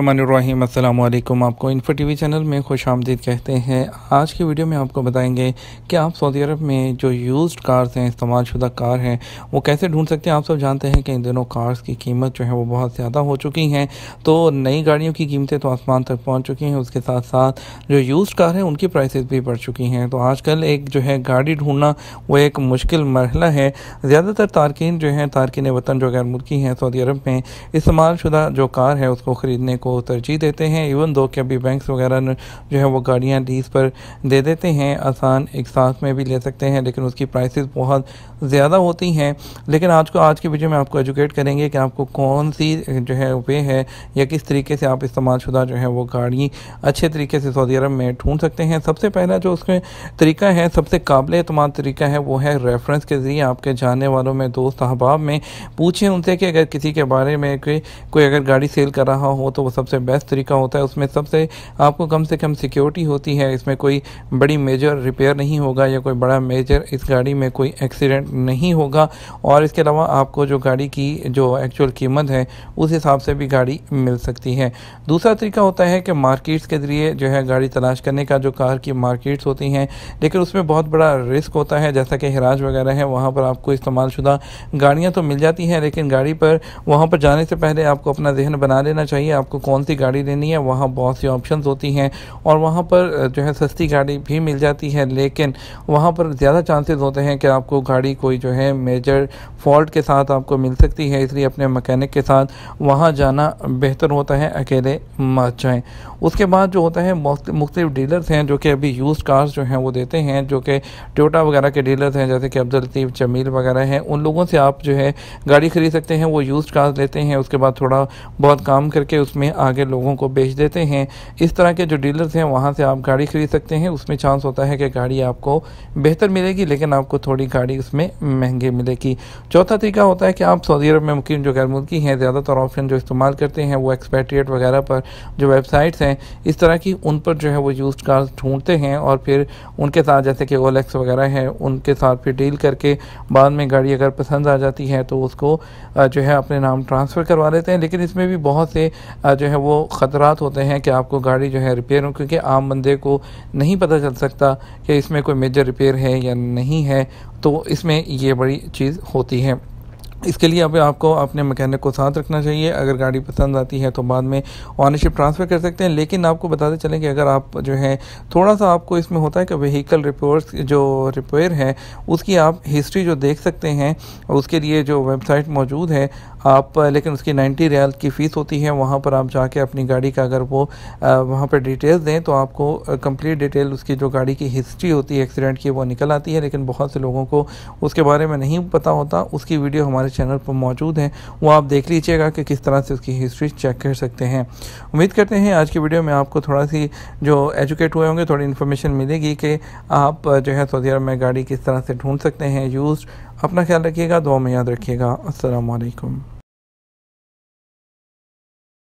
वालेकुम आपको info TV channel में खुश आमदीद कहते हैं आज की वीडियो में आपको बताएंगे कि आप सऊदी अरब में जो यूज्ड कार्स हैं इस्तेमाल शुदा कार हैं वो कैसे ढूंढ सकते हैं आप सब जानते हैं कि इन दिनों कार्स की कीमत जो है वो बहुत ज़्यादा हो चुकी हैं तो नई गाड़ियों की कीमतें तो आसमान तक पहुँच चुकी हैं उसके साथ साथ जो यूज कार हैं उनकी प्राइस भी बढ़ चुकी हैं तो आज एक जो है गाड़ी ढूंढना वो एक मुश्किल मरहला है ज़्यादातर तारकिन जो है तारकिन वतन जो गैर मुल्की हैं सऊदी अरब में इस्तेमाल शुदा जो कार है उसको ख़रीदने को तरजीह देते हैं इवन दो कि अभी बैंक्स वगैरह जो है वो गाड़ियाँ लीज पर दे देते हैं आसान एक साथ में भी ले सकते हैं लेकिन उसकी प्राइसेस बहुत ज़्यादा होती हैं लेकिन आज को आज के वीडियो में आपको एजुकेट करेंगे कि आपको कौन सी जो है वे है या किस तरीके से आप इस्तेमाल शुदा जो है वो गाड़ी अच्छे तरीके से सऊदी अरब में ढूंढ सकते हैं सबसे पहला जो उसके तरीका है सबसे काबिल अतमाद तरीका है वो है रेफरेंस के ज़रिए आपके जाने वालों में दोस्त अहबाब में पूछें उनसे कि अगर किसी के बारे में कोई कोई अगर गाड़ी सेल कर रहा हो तो सबसे बेस्ट तरीका होता है उसमें सबसे आपको कम से कम सिक्योरिटी होती है इसमें कोई बड़ी मेजर रिपेयर नहीं होगा या कोई बड़ा मेजर इस गाड़ी में कोई एक्सीडेंट नहीं होगा और इसके अलावा आपको जो गाड़ी की जो एक्चुअल कीमत है उस हिसाब से भी गाड़ी मिल सकती है दूसरा तरीका होता है कि मार्केट्स के ज़रिए जो है गाड़ी तलाश करने का जो कार की मार्केट्स होती हैं लेकिन उसमें बहुत बड़ा रिस्क होता है जैसा कि हराज वगैरह है वहाँ पर आपको इस्तेमाल शुदा गाड़ियाँ तो मिल जाती हैं लेकिन गाड़ी पर वहाँ पर जाने से पहले आपको अपना जहन बना लेना चाहिए आपको कौन सी गाड़ी लेनी है वहाँ बहुत सी ऑप्शन होती हैं और वहाँ पर जो है सस्ती गाड़ी भी मिल जाती है लेकिन वहाँ पर ज़्यादा चांसेस होते हैं कि आपको गाड़ी कोई जो है मेजर फॉल्ट के साथ आपको मिल सकती है इसलिए अपने मकैनिक के साथ वहाँ जाना बेहतर होता है अकेले मत जाएँ उसके बाद जो होता है मुख्तलिफ डीलर्स हैं जो कि अभी यूज कार्स जो हैं वो देते हैं जो कि टोटा वगैरह के डीलर्स हैं जैसे कि अब्दुल लतीफ़ जमील वगैरह हैं उन लोगों से आप जो है गाड़ी ख़रीद सकते हैं वो यूज कार्स लेते हैं उसके बाद थोड़ा बहुत काम करके उसमें हैं आगे लोगों को बेच देते हैं इस तरह के जो डीलर्स हैं वहाँ से आप गाड़ी खरीद सकते हैं उसमें चांस होता है कि गाड़ी आपको बेहतर मिलेगी लेकिन आपको थोड़ी गाड़ी उसमें महंगी मिलेगी चौथा तरीका होता है कि आप सऊदी अरब में मुकीम जो गैर मुल्की हैं ज़्यादातर ऑप्शन जो इस्तेमाल करते हैं वो एक्सपैट्रिएट वगैरह पर जो वेबसाइट्स हैं इस तरह की उन पर जो है वो यूज कार्स ढूंढते हैं और फिर उनके साथ जैसे कि ओलेक्स वगैरह हैं उनके साथ फिर डील करके बाद में गाड़ी अगर पसंद आ जाती है तो उसको जो है अपने नाम ट्रांसफ़र करवा लेते हैं लेकिन इसमें भी बहुत से जो है वो ख़तरात होते हैं कि आपको गाड़ी जो है रिपेयर हो क्योंकि आम बंदे को नहीं पता चल सकता कि इसमें कोई मेजर रिपेयर है या नहीं है तो इसमें ये बड़ी चीज़ होती है इसके लिए अब आपको अपने मैकेनिक को साथ रखना चाहिए अगर गाड़ी पसंद आती है तो बाद में ऑनरशिप ट्रांसफ़र कर सकते हैं लेकिन आपको बताते चलें कि अगर आप जो है थोड़ा सा आपको इसमें होता है कि व्हीकल रिपोर्ट्स जो रिपेयर है उसकी आप हिस्ट्री जो देख सकते हैं उसके लिए जो वेबसाइट मौजूद है आप लेकिन उसकी नाइन्टी रियाल की फ़ीस होती है वहाँ पर आप जाके अपनी गाड़ी का अगर वो वहाँ पर डिटेल्स दें तो आपको कम्प्लीट डिटेल उसकी जो गाड़ी की हिस्ट्री होती है एक्सीडेंट की वो निकल आती है लेकिन बहुत से लोगों को उसके बारे में नहीं पता होता उसकी वीडियो हमारे चैनल पर मौजूद हैं वो आप देख लीजिएगा कि किस तरह से उसकी हिस्ट्री चेक कर सकते हैं उम्मीद करते हैं आज की वीडियो में आपको थोड़ा सी जो एजुकेट हुए होंगे थोड़ी इन्फॉर्मेशन मिलेगी कि आप जो है सऊदी अरब में गाड़ी किस तरह से ढूंढ सकते हैं यूज़ अपना ख्याल रखिएगा दुआ में याद रखिएगा असलकम